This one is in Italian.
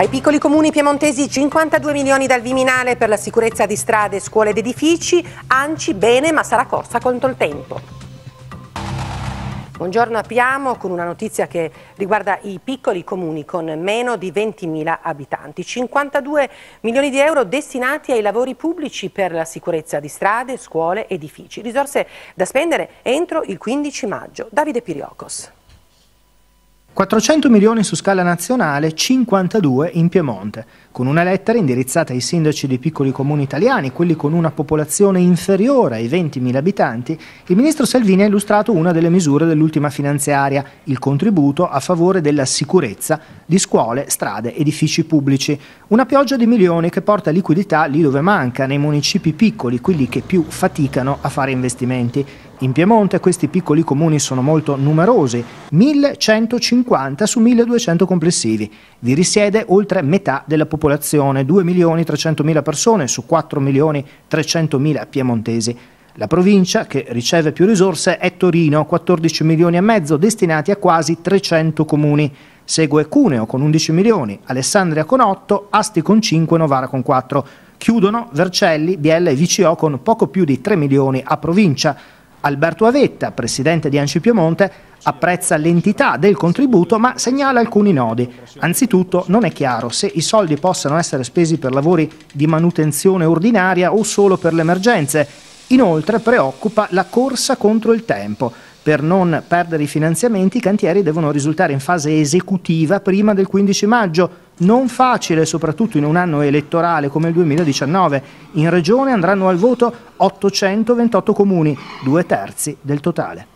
Ai piccoli comuni piemontesi 52 milioni dal Viminale per la sicurezza di strade, scuole ed edifici, Anci bene ma sarà corsa contro il tempo. Buongiorno apriamo con una notizia che riguarda i piccoli comuni con meno di 20.000 abitanti. 52 milioni di euro destinati ai lavori pubblici per la sicurezza di strade, scuole, edifici. Risorse da spendere entro il 15 maggio. Davide Piriocos. 400 milioni su scala nazionale, 52 in Piemonte, con una lettera indirizzata ai sindaci dei piccoli comuni italiani, quelli con una popolazione inferiore ai 20.000 abitanti, il ministro Salvini ha illustrato una delle misure dell'ultima finanziaria, il contributo a favore della sicurezza di scuole, strade, edifici pubblici. Una pioggia di milioni che porta liquidità lì dove manca, nei municipi piccoli, quelli che più faticano a fare investimenti. In Piemonte questi piccoli comuni sono molto numerosi, 1150 su 1200 complessivi. Vi risiede oltre metà della popolazione, 2.300.000 persone su 4.300.000 piemontesi. La provincia che riceve più risorse è Torino, 14 milioni e mezzo destinati a quasi 300 comuni. Segue Cuneo con 11 milioni, Alessandria con 8, Asti con 5, Novara con 4. Chiudono Vercelli, Biella e VCO con poco più di 3 milioni a provincia. Alberto Avetta, presidente di Anci Piemonte, apprezza l'entità del contributo ma segnala alcuni nodi. Anzitutto non è chiaro se i soldi possano essere spesi per lavori di manutenzione ordinaria o solo per le emergenze. Inoltre preoccupa la corsa contro il tempo per non perdere i finanziamenti, i cantieri devono risultare in fase esecutiva prima del 15 maggio. Non facile, soprattutto in un anno elettorale come il 2019. In regione andranno al voto 828 comuni, due terzi del totale.